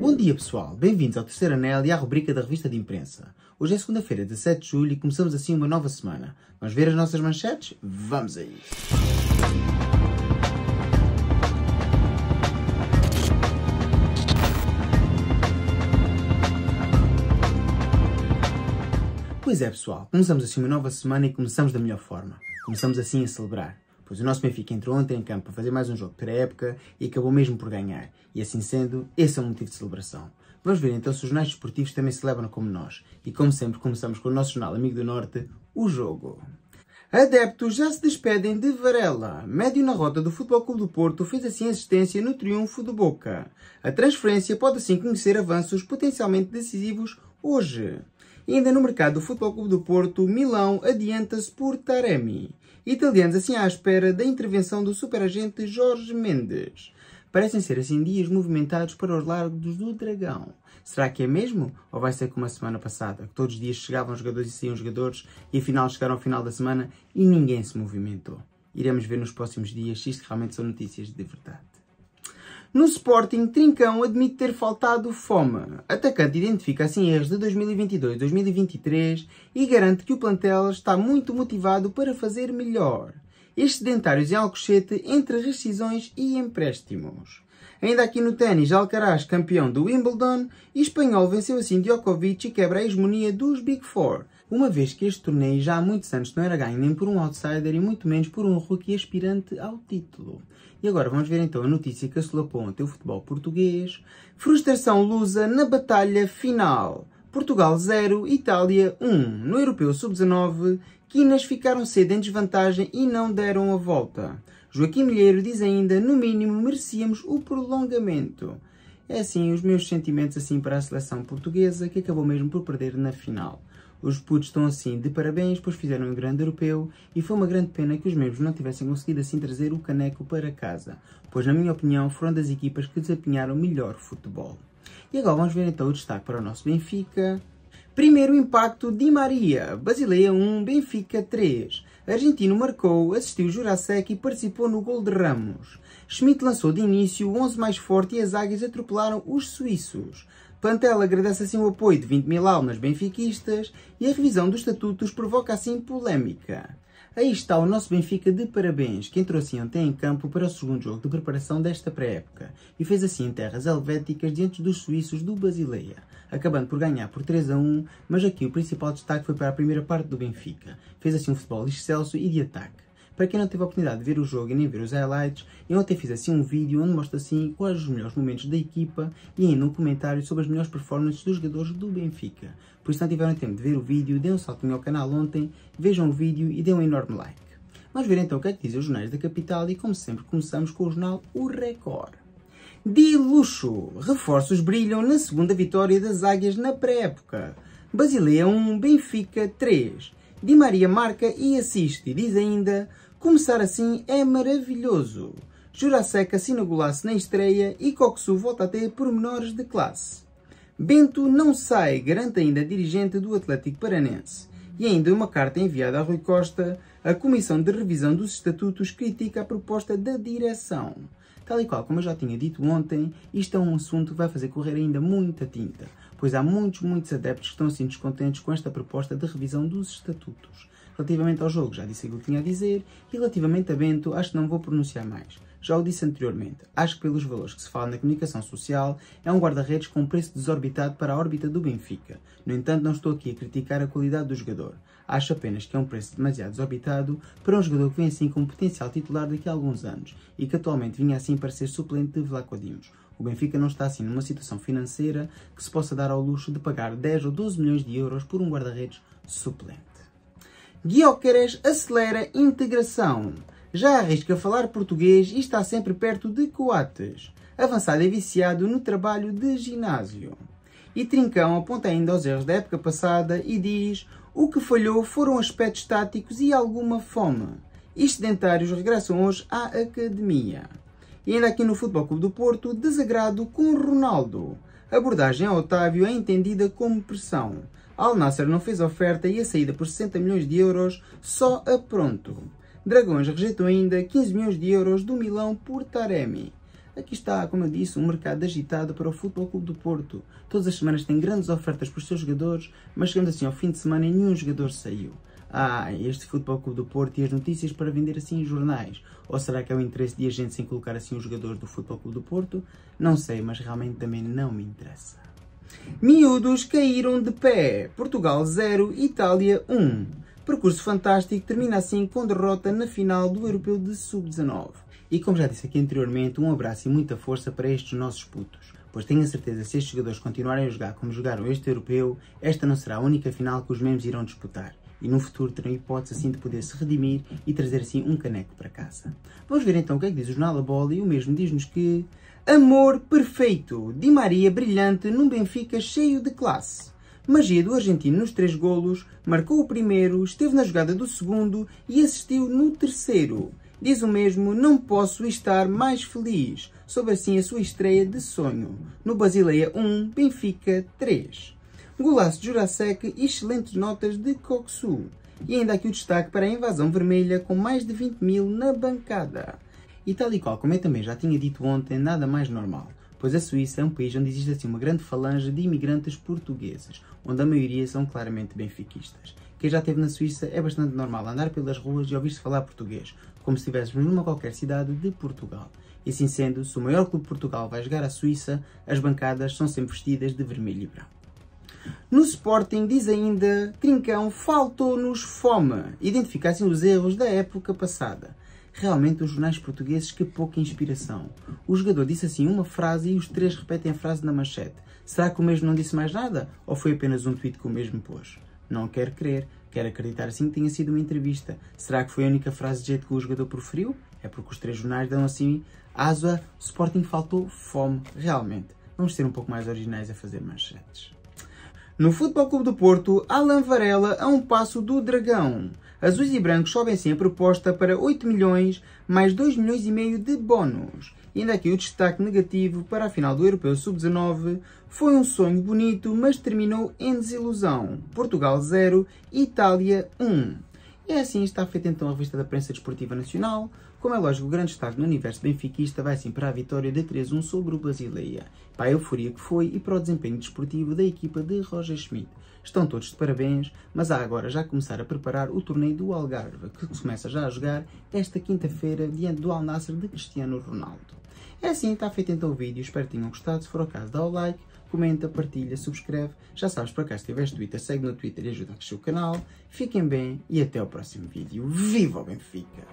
Bom dia, pessoal. Bem-vindos ao Terceiro Anel e à rubrica da Revista de Imprensa. Hoje é segunda-feira, 17 de julho, e começamos assim uma nova semana. Vamos ver as nossas manchetes? Vamos aí. Pois é, pessoal, começamos assim uma nova semana e começamos da melhor forma. Começamos assim a celebrar pois o nosso Benfica entrou ontem em campo para fazer mais um jogo para a época e acabou mesmo por ganhar, e assim sendo, esse é um motivo de celebração. Vamos ver então se os jornais desportivos também celebram como nós, e como sempre começamos com o nosso jornal Amigo do Norte, o jogo. Adeptos já se despedem de Varela. Médio na roda do Futebol Clube do Porto fez assim assistência no triunfo do Boca. A transferência pode assim conhecer avanços potencialmente decisivos hoje. E ainda no mercado do Futebol Clube do Porto, Milão adianta-se por Taremi. Italianos assim à espera da intervenção do superagente Jorge Mendes. Parecem ser assim dias movimentados para os lados do Dragão. Será que é mesmo? Ou vai ser como a semana passada, que todos os dias chegavam jogadores e saíam jogadores e afinal chegaram ao final da semana e ninguém se movimentou? Iremos ver nos próximos dias se isto realmente são notícias de verdade. No Sporting, Trincão admite ter faltado fome. Atacante identifica assim erros de 2022-2023 e garante que o plantel está muito motivado para fazer melhor. Excedentários em Alcochete entre rescisões e empréstimos. Ainda aqui no ténis, Alcaraz, campeão do Wimbledon, e espanhol venceu assim Djokovic e quebra a hegemonia dos Big Four, uma vez que este torneio já há muitos anos não era ganho nem por um outsider e muito menos por um rookie aspirante ao título. E agora vamos ver então a notícia que assolapou ontem o futebol português. Frustração lusa na batalha final. Portugal 0, Itália 1. No Europeu Sub-19, Quinas ficaram cedo em desvantagem e não deram a volta. Joaquim Milheiro diz ainda, no mínimo, merecíamos o prolongamento. É assim, os meus sentimentos assim para a seleção portuguesa, que acabou mesmo por perder na final. Os putos estão assim de parabéns, pois fizeram um grande europeu e foi uma grande pena que os membros não tivessem conseguido assim trazer o caneco para casa, pois na minha opinião foram das equipas que desempenharam melhor futebol. E agora vamos ver então o destaque para o nosso Benfica. Primeiro impacto de Maria, Basileia 1, Benfica 3. Argentino marcou, assistiu Jurasek e participou no gol de Ramos. Schmidt lançou de início o 11 mais forte e as águias atropelaram os suíços. Pantela agradece assim o apoio de 20 mil almas benfiquistas e a revisão dos estatutos provoca assim polémica. Aí está o nosso Benfica de parabéns, que entrou assim ontem em campo para o segundo jogo de preparação desta pré-época e fez assim em terras helvéticas diante dos suíços do Basileia, acabando por ganhar por 3 a 1, mas aqui o principal destaque foi para a primeira parte do Benfica. Fez assim um futebol excelso e de ataque. Para quem não teve a oportunidade de ver o jogo e nem ver os highlights, eu ontem fiz assim um vídeo onde mostro assim quais os melhores momentos da equipa e ainda um comentário sobre as melhores performances dos jogadores do Benfica. Por isso, se não tiveram tempo de ver o vídeo, dêem um no ao canal ontem, vejam o vídeo e dêem um enorme like. Vamos ver então o que é que dizem os jornais da capital e, como sempre, começamos com o jornal O Record. De luxo! Reforços brilham na segunda vitória das Águias na pré-época. Basileia 1, Benfica 3. Di Maria marca e assiste. Diz ainda, Começar assim é maravilhoso. Jurasek assina golaço na estreia e Coxu volta a ter pormenores de classe. Bento não sai, garante ainda dirigente do Atlético Paranense. E ainda uma carta enviada a Rui Costa, a Comissão de Revisão dos Estatutos critica a proposta da direção. Tal e qual como eu já tinha dito ontem, isto é um assunto que vai fazer correr ainda muita tinta, pois há muitos, muitos adeptos que estão assim descontentes com esta proposta de revisão dos estatutos. Relativamente ao jogo, já disse aquilo que tinha a dizer. E relativamente a Bento, acho que não vou pronunciar mais. Já o disse anteriormente, acho que pelos valores que se fala na comunicação social, é um guarda-redes com preço desorbitado para a órbita do Benfica. No entanto, não estou aqui a criticar a qualidade do jogador. Acho apenas que é um preço demasiado desorbitado para um jogador que vem assim como potencial titular daqui a alguns anos e que atualmente vinha assim para ser suplente de Vlaco Dimos. O Benfica não está assim numa situação financeira que se possa dar ao luxo de pagar 10 ou 12 milhões de euros por um guarda-redes suplente. Guioqueres acelera integração. Já arrisca falar português e está sempre perto de coates. Avançado é viciado no trabalho de ginásio. E Trincão aponta ainda aos erros da época passada e diz o que falhou foram aspectos táticos e alguma fome. E sedentários regressam hoje à academia. E ainda aqui no Futebol Clube do Porto, desagrado com Ronaldo. A abordagem a Otávio é entendida como pressão. Al Nasser não fez oferta e a saída por 60 milhões de euros só a pronto. Dragões rejeitou ainda 15 milhões de euros do Milão por Taremi. Aqui está, como eu disse, um mercado agitado para o Futebol Clube do Porto. Todas as semanas tem grandes ofertas para os seus jogadores, mas chegando assim ao fim de semana nenhum jogador saiu. Ah, este Futebol Clube do Porto e as notícias para vender assim em jornais. Ou será que é o interesse de agentes em colocar assim os jogadores do Futebol Clube do Porto? Não sei, mas realmente também não me interessa. Miúdos caíram de pé. Portugal 0, Itália 1. Um. Percurso fantástico termina assim com derrota na final do Europeu de Sub-19. E como já disse aqui anteriormente, um abraço e muita força para estes nossos putos. Pois tenho a certeza, se estes jogadores continuarem a jogar como jogaram este Europeu, esta não será a única final que os membros irão disputar e no futuro terão hipótese assim de poder se redimir e trazer assim um caneco para casa. Vamos ver então o que é que diz o Jornal da Bola e o mesmo diz-nos que Amor perfeito. Di Maria brilhante num Benfica cheio de classe. Magia do argentino nos três golos, marcou o primeiro, esteve na jogada do segundo e assistiu no terceiro. Diz o mesmo, não posso estar mais feliz, sobre assim a sua estreia de sonho, no Basileia 1, Benfica 3. Golaço de Jurasek e excelentes notas de Koksu. E ainda aqui o destaque para a invasão vermelha com mais de 20 mil na bancada. E tal e qual como eu também já tinha dito ontem, nada mais normal, pois a Suíça é um país onde existe assim uma grande falange de imigrantes portugueses, onde a maioria são claramente benfiquistas. Quem já esteve na Suíça é bastante normal andar pelas ruas e ouvir-se falar português, como se estivéssemos numa qualquer cidade de Portugal. E assim sendo, se o maior clube de Portugal vai jogar à Suíça, as bancadas são sempre vestidas de vermelho e branco. No Sporting diz ainda, Trincão, faltou-nos fome. Identificassem os erros da época passada. Realmente, os jornais portugueses, que pouca inspiração. O jogador disse assim uma frase e os três repetem a frase na manchete. Será que o mesmo não disse mais nada? Ou foi apenas um tweet que o mesmo pôs? Não quero crer, quero acreditar assim que tenha sido uma entrevista. Será que foi a única frase de jeito que o jogador proferiu? É porque os três jornais dão assim asa, Sporting faltou fome, realmente. Vamos ser um pouco mais originais a fazer manchetes. No Futebol Clube do Porto, Alan Varela a um passo do Dragão. Azuis e brancos sobem assim a proposta para 8 milhões mais 2 milhões e meio de bónus. E ainda aqui o destaque negativo para a final do Europeu Sub-19 foi um sonho bonito, mas terminou em desilusão. Portugal 0, Itália 1. E assim está feita então a revista da Prensa Desportiva Nacional. Como é lógico, o grande destaque no universo benfiquista vai sim para a vitória de 3-1 sobre o Basileia, para a euforia que foi e para o desempenho desportivo da equipa de Roger Schmidt. Estão todos de parabéns, mas há agora já começar a preparar o torneio do Algarve, que começa já a jogar esta quinta-feira diante do Al de Cristiano Ronaldo. É assim, está feito então o vídeo, espero que tenham gostado, se for o caso dá o like, comenta, partilha, subscreve, já sabes, por acaso se tiveres Twitter, segue no Twitter e ajuda a crescer o canal, fiquem bem e até o próximo vídeo. Viva o Benfica!